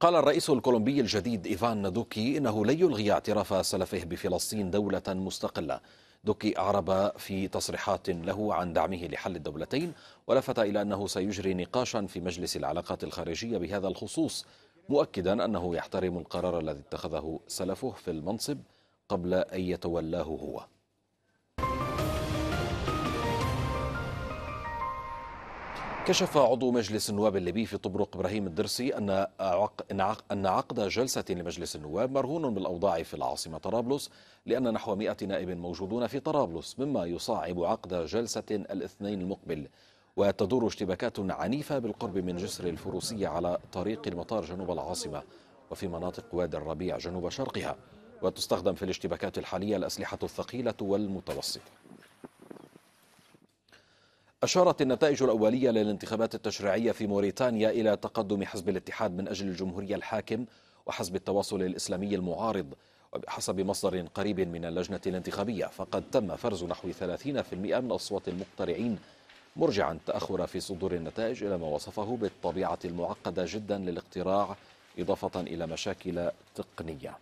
قال الرئيس الكولومبي الجديد إيفان دوكي إنه لن يلغي اعتراف سلفه بفلسطين دولة مستقلة دوكي أعرب في تصريحات له عن دعمه لحل الدولتين ولفت إلى أنه سيجري نقاشا في مجلس العلاقات الخارجية بهذا الخصوص مؤكدا أنه يحترم القرار الذي اتخذه سلفه في المنصب قبل أن يتولاه هو كشف عضو مجلس النواب الليبي في طبرق ابراهيم الدرسي ان ان عقد جلسه لمجلس النواب مرهون بالاوضاع في العاصمه طرابلس لان نحو 100 نائب موجودون في طرابلس مما يصعب عقد جلسه الاثنين المقبل وتدور اشتباكات عنيفه بالقرب من جسر الفروسيه على طريق المطار جنوب العاصمه وفي مناطق وادي الربيع جنوب شرقها وتستخدم في الاشتباكات الحاليه الاسلحه الثقيله والمتوسطه أشارت النتائج الأولية للانتخابات التشريعية في موريتانيا إلى تقدم حزب الاتحاد من أجل الجمهورية الحاكم وحزب التواصل الإسلامي المعارض وبحسب مصدر قريب من اللجنة الانتخابية فقد تم فرز نحو 30% من أصوات المقترعين مرجعا تأخر في صدور النتائج إلى ما وصفه بالطبيعة المعقدة جدا للاقتراع إضافة إلى مشاكل تقنية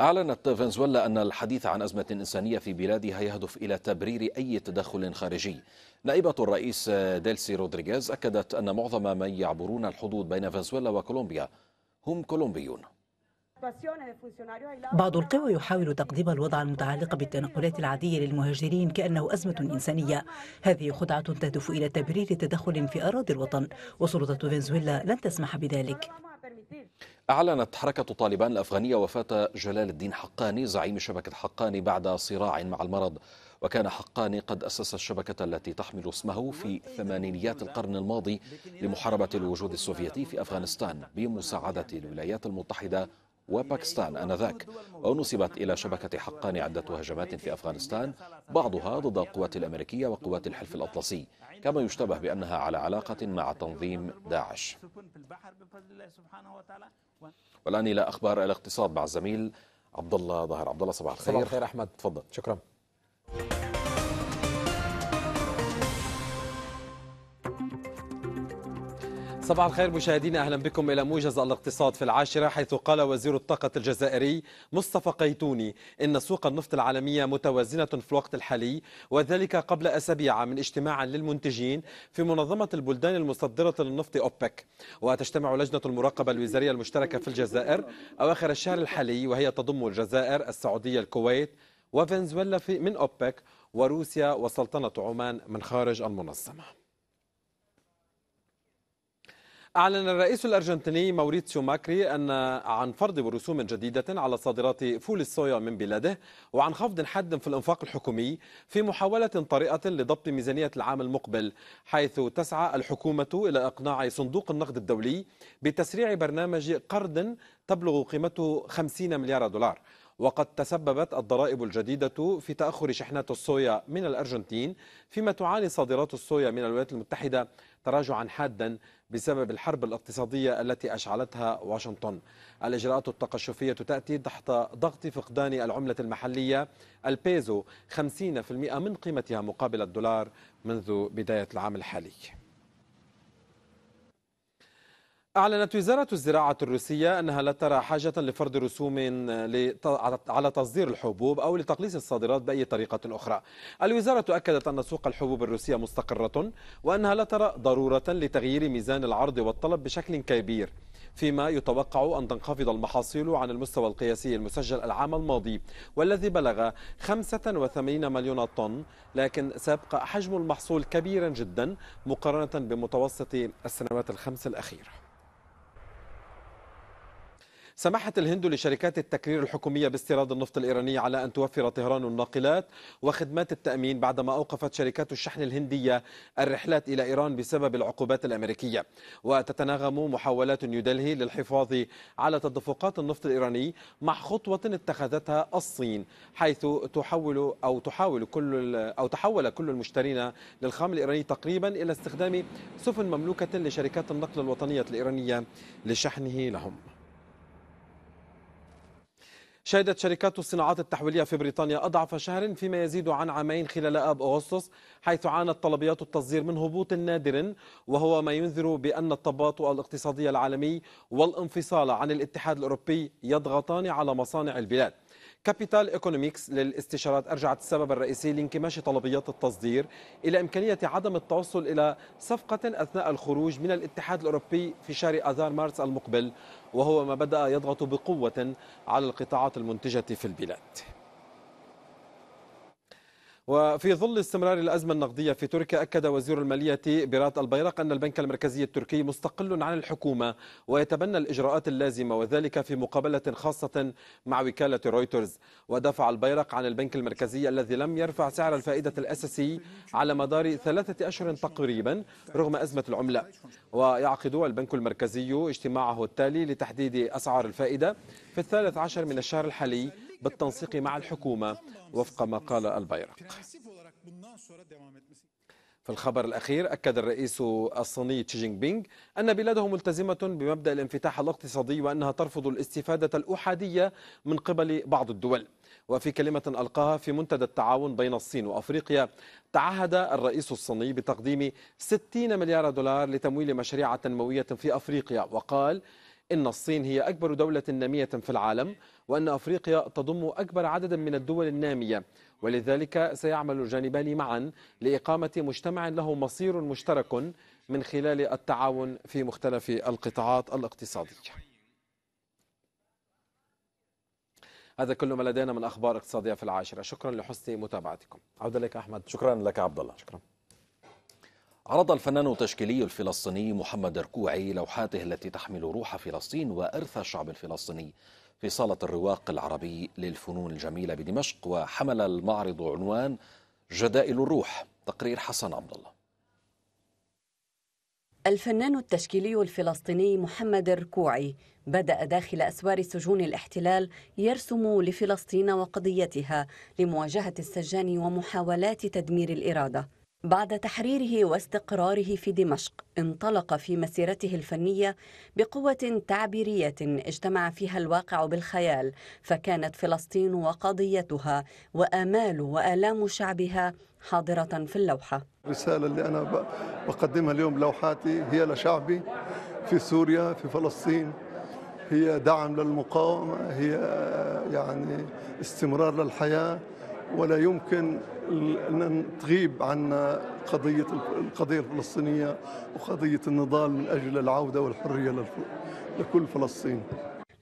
أعلنت فنزويلا أن الحديث عن أزمة إنسانية في بلادها يهدف إلى تبرير أي تدخل خارجي نائبة الرئيس ديلسي رودريغيز أكدت أن معظم من يعبرون الحدود بين فنزويلا وكولومبيا هم كولومبيون بعض القوى يحاول تقديم الوضع المتعلق بالتنقلات العادية للمهاجرين كأنه أزمة إنسانية هذه خدعة تهدف إلى تبرير تدخل في أراضي الوطن وسلطة فنزويلا لن تسمح بذلك أعلنت حركة طالبان الأفغانية وفاة جلال الدين حقاني زعيم شبكة حقاني بعد صراع مع المرض وكان حقاني قد أسس الشبكة التي تحمل اسمه في ثمانينيات القرن الماضي لمحاربة الوجود السوفيتي في أفغانستان بمساعدة الولايات المتحدة وباكستان آنذاك ونسبت إلى شبكة حقاني عدة هجمات في أفغانستان بعضها ضد القوات الأمريكية وقوات الحلف الأطلسي كما يشتبه بأنها على علاقة مع تنظيم داعش والآن إلى أخبار الاقتصاد مع الزميل عبد الله ظهر عبد الله صباح الخير صباح الخير أحمد تفضل شكرا صباح الخير مشاهدينا اهلا بكم الى موجز الاقتصاد في العاشره حيث قال وزير الطاقه الجزائري مصطفى قيتوني ان سوق النفط العالميه متوازنه في الوقت الحالي وذلك قبل اسابيع من اجتماع للمنتجين في منظمه البلدان المصدره للنفط اوبك وتجتمع لجنه المراقبه الوزاريه المشتركه في الجزائر اواخر الشهر الحالي وهي تضم الجزائر السعوديه الكويت وفنزويلا من اوبك وروسيا وسلطنه عمان من خارج المنظمه أعلن الرئيس الأرجنتيني موريتسيو ماكري أن عن فرض رسوم جديدة على صادرات فول الصويا من بلاده وعن خفض حاد في الإنفاق الحكومي في محاولة طارئة لضبط ميزانية العام المقبل حيث تسعى الحكومة إلى إقناع صندوق النقد الدولي بتسريع برنامج قرض تبلغ قيمته 50 مليار دولار وقد تسببت الضرائب الجديدة في تأخر شحنات الصويا من الأرجنتين فيما تعاني صادرات الصويا من الولايات المتحدة تراجعا حادا بسبب الحرب الاقتصادية التي أشعلتها واشنطن الإجراءات التقشفية تأتي تحت ضغط فقدان العملة المحلية البيزو 50% من قيمتها مقابل الدولار منذ بداية العام الحالي أعلنت وزارة الزراعة الروسية أنها لا ترى حاجة لفرض رسوم على تصدير الحبوب أو لتقليص الصادرات بأي طريقة أخرى. الوزارة أكدت أن سوق الحبوب الروسية مستقرة وأنها لا ترى ضرورة لتغيير ميزان العرض والطلب بشكل كبير. فيما يتوقع أن تنخفض المحاصيل عن المستوى القياسي المسجل العام الماضي والذي بلغ 85 مليون طن لكن سيبقى حجم المحصول كبيرا جدا مقارنة بمتوسط السنوات الخمس الأخيرة سمحت الهند لشركات التكرير الحكومية باستيراد النفط الإيراني على أن توفر طهران الناقلات وخدمات التأمين بعدما أوقفت شركات الشحن الهندية الرحلات إلى إيران بسبب العقوبات الأمريكية وتتناغم محاولات نيودلهي للحفاظ على تدفقات النفط الإيراني مع خطوة اتخذتها الصين حيث تحول أو تحاول كل أو تحول كل المشترين للخام الإيراني تقريبا إلى استخدام سفن مملوكة لشركات النقل الوطنية الإيرانية لشحنه لهم شهدت شركات الصناعات التحويلية في بريطانيا أضعف شهر فيما يزيد عن عامين خلال آب أغسطس حيث عانت طلبيات التصدير من هبوط نادر وهو ما ينذر بأن التباطؤ الاقتصادي العالمي والانفصال عن الاتحاد الأوروبي يضغطان على مصانع البلاد كابيتال ايكونوميكس للاستشارات ارجعت السبب الرئيسي لانكماش طلبيات التصدير الى امكانيه عدم التوصل الى صفقه اثناء الخروج من الاتحاد الاوروبي في شهر اذار مارس المقبل وهو ما بدا يضغط بقوه على القطاعات المنتجه في البلاد وفي ظل استمرار الأزمة النقدية في تركيا أكد وزير المالية بيرات البيرق أن البنك المركزي التركي مستقل عن الحكومة ويتبنى الإجراءات اللازمة وذلك في مقابلة خاصة مع وكالة رويترز ودفع البيرق عن البنك المركزي الذي لم يرفع سعر الفائدة الأساسي على مدار ثلاثة أشهر تقريبا رغم أزمة العملة ويعقد البنك المركزي اجتماعه التالي لتحديد أسعار الفائدة في الثالث عشر من الشهر الحالي بالتنسيق مع الحكومة وفق ما قال البيرق في الخبر الأخير أكد الرئيس الصيني تشي جينغ بينغ أن بلاده ملتزمة بمبدأ الانفتاح الاقتصادي وأنها ترفض الاستفادة الأحادية من قبل بعض الدول وفي كلمة ألقاها في منتدى التعاون بين الصين وأفريقيا تعهد الرئيس الصيني بتقديم 60 مليار دولار لتمويل مشاريع تنموية في أفريقيا وقال إن الصين هي أكبر دولة نامية في العالم وأن أفريقيا تضم أكبر عدد من الدول النامية ولذلك سيعمل الجانبان معا لإقامة مجتمع له مصير مشترك من خلال التعاون في مختلف القطاعات الاقتصادية هذا كل ما لدينا من أخبار اقتصادية في العاشرة شكرا لحسن متابعتكم عودة لك أحمد شكرا لك عبد الله شكرا عرض الفنان التشكيلي الفلسطيني محمد ركوعي لوحاته التي تحمل روح فلسطين وإرث الشعب الفلسطيني في صالة الرواق العربي للفنون الجميلة بدمشق وحمل المعرض عنوان جدائل الروح تقرير حسن عبد الله الفنان التشكيلي الفلسطيني محمد الركوعي بدأ داخل أسوار سجون الاحتلال يرسم لفلسطين وقضيتها لمواجهة السجان ومحاولات تدمير الإرادة بعد تحريره واستقراره في دمشق انطلق في مسيرته الفنيه بقوه تعبيريه اجتمع فيها الواقع بالخيال فكانت فلسطين وقضيتها وامال والام شعبها حاضره في اللوحه الرساله اللي انا بقدمها اليوم لوحاتي هي لشعبي في سوريا في فلسطين هي دعم للمقاومه هي آه، يعني استمرار للحياه ولا يمكن أن تغيب عنا قضية القضية الفلسطينية وقضية النضال من أجل العودة والحرية لكل فلسطين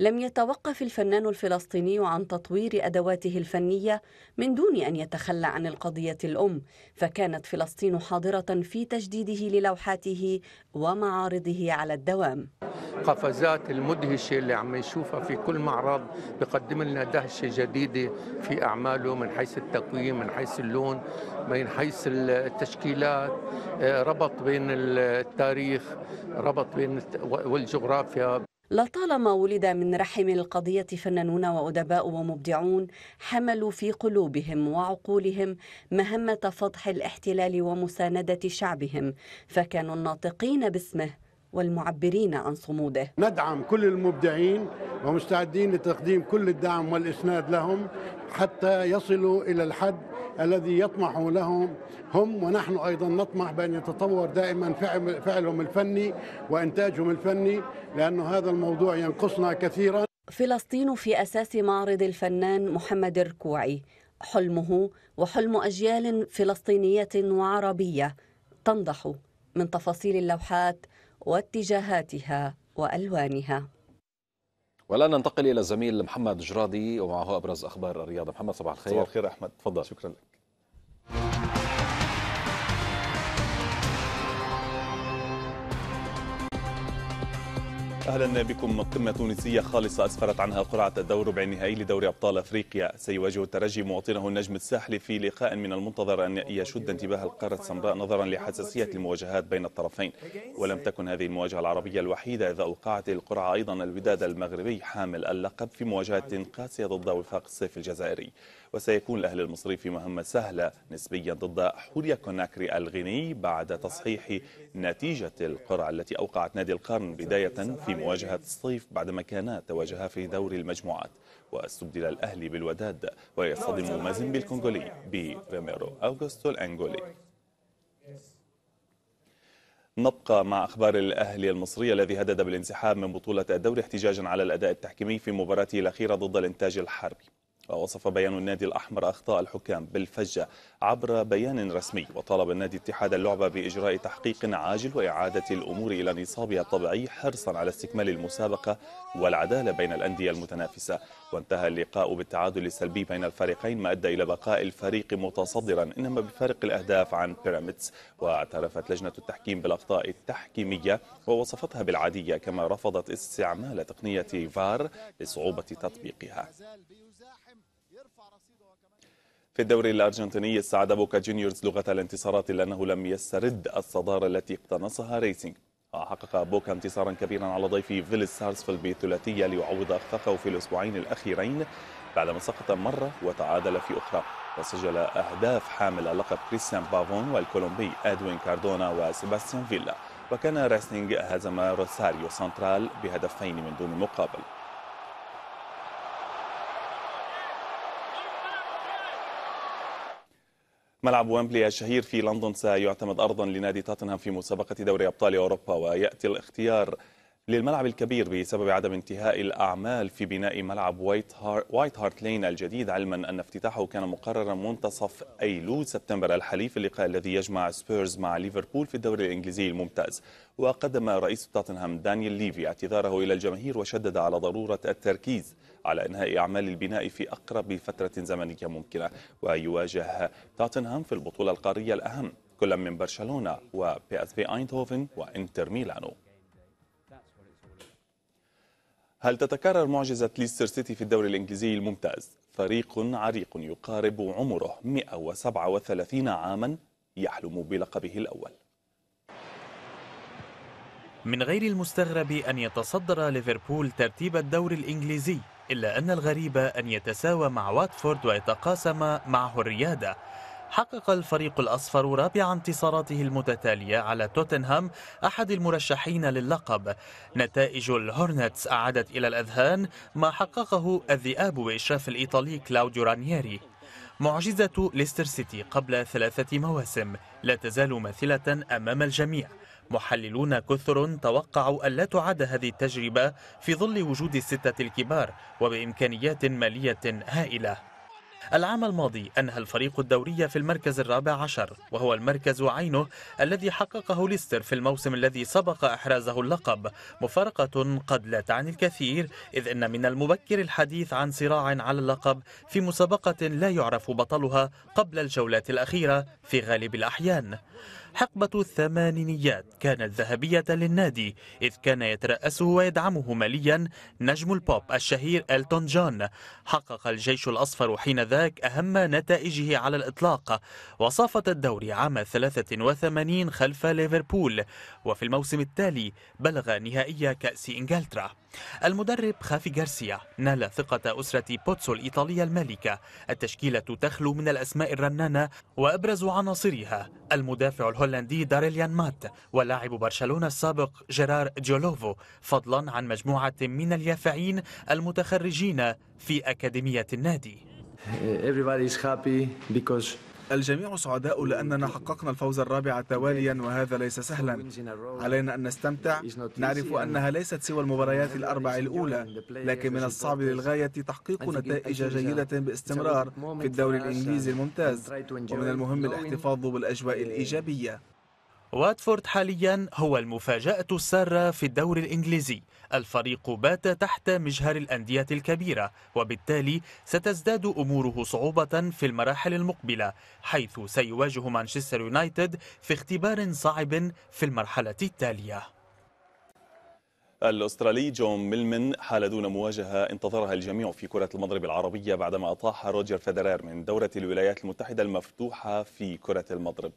لم يتوقف الفنان الفلسطيني عن تطوير أدواته الفنية من دون أن يتخلى عن القضية الأم فكانت فلسطين حاضرة في تجديده للوحاته ومعارضه على الدوام القفزات المدهشة اللي عم نشوفها في كل معرض بقدم لنا دهشة جديدة في أعماله من حيث التقويم من حيث اللون من حيث التشكيلات آه، ربط بين التاريخ ربط بين والجغرافيا لطالما ولد من رحم القضية فنانون وأدباء ومبدعون حملوا في قلوبهم وعقولهم مهمة فضح الاحتلال ومساندة شعبهم فكانوا الناطقين باسمه والمعبرين عن صموده ندعم كل المبدعين ومستعدين لتقديم كل الدعم والإسناد لهم حتى يصلوا إلى الحد الذي يطمح لهم هم ونحن أيضا نطمح بأن يتطور دائما فعلهم الفني وإنتاجهم الفني لأن هذا الموضوع ينقصنا كثيرا فلسطين في أساس معرض الفنان محمد الركوعي حلمه وحلم أجيال فلسطينية وعربية تنضح من تفاصيل اللوحات واتجاهاتها والوانها والان ننتقل الى الزميل محمد جرادي ومعه ابرز اخبار الرياضه محمد صباح الخير صباح الخير احمد تفضل شكرا لك أهلا بكم قمة تونسية خالصة أسفرت عنها قرعة الدور ربع النهائي لدوري أبطال أفريقيا سيواجه الترجي مواطنه النجم الساحلي في لقاء من المنتظر أن يشد انتباه القارة السمراء نظرا لحساسية المواجهات بين الطرفين ولم تكن هذه المواجهة العربية الوحيدة إذا أوقعت القرعة أيضا الوداد المغربي حامل اللقب في مواجهة قاسية ضد وفاق السيف الجزائري وسيكون الأهلي المصري في مهمة سهلة نسبيا ضد حوريا كوناكري الغيني بعد تصحيح نتيجة القرعة التي أوقعت نادي القرن بداية في مواجهة الصيف بعدما كانا تواجها في دور المجموعات واستبدل الأهلي بالوداد ويصطدم مازن بالكونغولي بريميرو أوغستو الأنغولي نبقى مع أخبار الأهلي المصري الذي هدد بالانسحاب من بطولة الدوري احتجاجا على الأداء التحكيمي في مباراته الأخيرة ضد الإنتاج الحربي ووصف بيان النادي الأحمر أخطاء الحكام بالفجة عبر بيان رسمي وطالب النادي اتحاد اللعبة بإجراء تحقيق عاجل وإعادة الأمور إلى نصابها الطبيعي حرصا على استكمال المسابقة والعدالة بين الأندية المتنافسة وانتهى اللقاء بالتعادل السلبي بين الفريقين ما أدى إلى بقاء الفريق متصدرا إنما بفارق الأهداف عن بيراميدز واعترفت لجنة التحكيم بالأخطاء التحكيمية ووصفتها بالعادية كما رفضت استعمال تقنية فار لصعوبة تطبيقها في الدوري الأرجنتيني استعاد بوكا جونيورز لغة الانتصارات لأنه لم يسترد الصدارة التي اقتنصها ريسينج وحقق بوكا انتصارا كبيرا على ضيف فيلز سارسفيلد بثلاثيه ليعوض أخفاقه في الأسبوعين الأخيرين بعدما سقط مرة وتعادل في أخرى وسجل أهداف حامل لقب كريستيان بافون والكولومبي أدوين كاردونا وسيباستيان فيلا وكان ريسلينج هزم روساريو سانترال بهدفين من دون مقابل ملعب ويمبلي الشهير في لندن سيعتمد أرضا لنادي توتنهام في مسابقة دوري أبطال أوروبا ويأتي الاختيار للملعب الكبير بسبب عدم انتهاء الأعمال في بناء ملعب وايت, هار... وايت هارت لين الجديد علما أن افتتاحه كان مقررا منتصف أيلول سبتمبر الحالي في اللقاء الذي يجمع سبيرز مع ليفربول في الدوري الإنجليزي الممتاز وقدم رئيس توتنهام دانيال ليفي اعتذاره إلى الجماهير وشدد على ضرورة التركيز على إنهاء أعمال البناء في أقرب فترة زمنية ممكنة ويواجه توتنهام في البطولة القارية الأهم كل من برشلونة وبي اس في أيندهوفن وإنتر ميلانو هل تتكرر معجزة ليستر سيتي في الدوري الإنجليزي الممتاز؟ فريق عريق يقارب عمره 137 عاما يحلم بلقبه الأول من غير المستغرب أن يتصدر ليفربول ترتيب الدوري الإنجليزي إلا أن الغريب أن يتساوى مع واتفورد ويتقاسم معه الريادة حقق الفريق الأصفر رابع انتصاراته المتتالية على توتنهام أحد المرشحين للقب نتائج الهورنتس أعادت إلى الأذهان ما حققه الذئاب بإشراف الإيطالي كلاوديو رانييري معجزة ليستر سيتي قبل ثلاثة مواسم لا تزال ماثلة أمام الجميع محللون كثر توقعوا ألا تعاد هذه التجربة في ظل وجود الستة الكبار وبإمكانيات مالية هائلة العام الماضي أنهى الفريق الدوري في المركز الرابع عشر وهو المركز عينه الذي حققه ليستر في الموسم الذي سبق إحرازه اللقب مفارقة قد لا تعني الكثير إذ إن من المبكر الحديث عن صراع على اللقب في مسابقة لا يعرف بطلها قبل الجولات الأخيرة في غالب الأحيان حقبة الثمانينيات كانت ذهبية للنادي إذ كان يترأسه ويدعمه ماليا نجم البوب الشهير ألتون جون حقق الجيش الأصفر حينذاك أهم نتائجه على الإطلاق وصافة الدوري عام 83 خلف ليفربول وفي الموسم التالي بلغ نهائي كأس إنجلترا المدرب خافي غارسيا نال ثقة أسرة بوتسو الإيطالية المالكة التشكيلة تخلو من الأسماء الرنانة وأبرز عناصرها المدافع الهولندي داريليان مات ولاعب برشلونة السابق جيرار جولوفو فضلا عن مجموعة من اليافعين المتخرجين في أكاديمية النادي Everybody is happy because الجميع سعداء لأننا حققنا الفوز الرابع تواليا وهذا ليس سهلا علينا أن نستمتع نعرف أنها ليست سوى المباريات الأربع الأولى لكن من الصعب للغاية تحقيق نتائج جيدة باستمرار في الدوري الإنجليزي الممتاز ومن المهم الاحتفاظ بالأجواء الإيجابية واتفورد حاليا هو المفاجأة السارة في الدوري الإنجليزي الفريق بات تحت مجهر الأندية الكبيرة وبالتالي ستزداد أموره صعوبة في المراحل المقبلة حيث سيواجه مانشستر يونايتد في اختبار صعب في المرحلة التالية الأسترالي جون ميلمن حال دون مواجهة انتظرها الجميع في كرة المضرب العربية بعدما أطاح روجر فيدرير من دورة الولايات المتحدة المفتوحة في كرة المضرب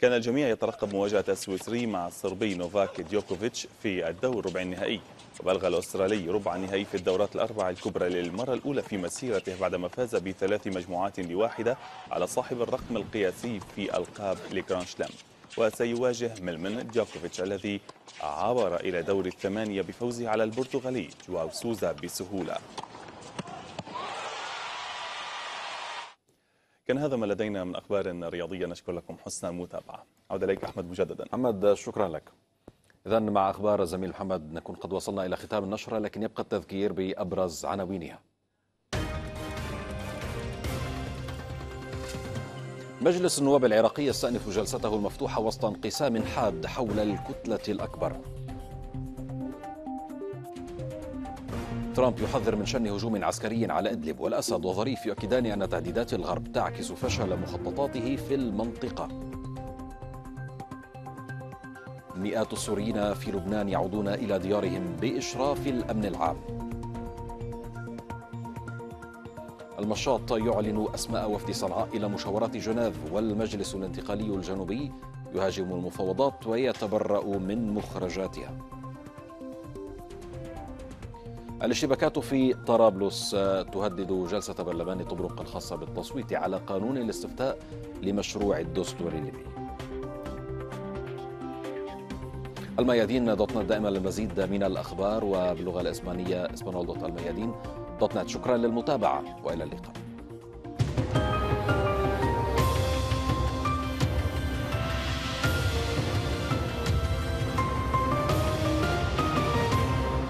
كان الجميع يترقب مواجهة السويسري مع الصربي نوفاك ديوكوفيتش في الدور ربع النهائي وبلغ الأسترالي ربع النهائي في الدورات الأربع الكبرى للمرة الأولى في مسيرته بعدما فاز بثلاث مجموعات لواحدة على صاحب الرقم القياسي في ألقاب لجراند شلام وسيواجه ملمن ديوكوفيتش الذي عبر إلى دور الثمانية بفوزه على البرتغالي جواو سوزا بسهولة كان هذا ما لدينا من أخبار رياضية نشكر لكم حسن المتابعة عودة إليك أحمد مجددا محمد شكرا لك إذا مع أخبار الزميل محمد نكون قد وصلنا إلى ختام النشرة لكن يبقى التذكير بأبرز عناوينها مجلس النواب العراقي يستأنف جلسته المفتوحة وسط انقسام حاد حول الكتلة الأكبر ترامب يحذر من شن هجوم عسكري على إدلب والأسد وظريف يؤكدان أن تهديدات الغرب تعكس فشل مخططاته في المنطقة مئات السوريين في لبنان يعودون إلى ديارهم بإشراف الأمن العام المشاط يعلن أسماء وفد صنعاء إلى مشاورات جنيف والمجلس الانتقالي الجنوبي يهاجم المفاوضات ويتبرأ من مخرجاتها الاشتباكات في طرابلس تهدد جلسة برلمان طبرق الخاصة بالتصويت على قانون الاستفتاء لمشروع الدستور الليبي الميادين دوت نت دائما للمزيد من الأخبار وباللغة الإسبانية اسبانول دوت الميادين دوت نت شكرا للمتابعة وإلى اللقاء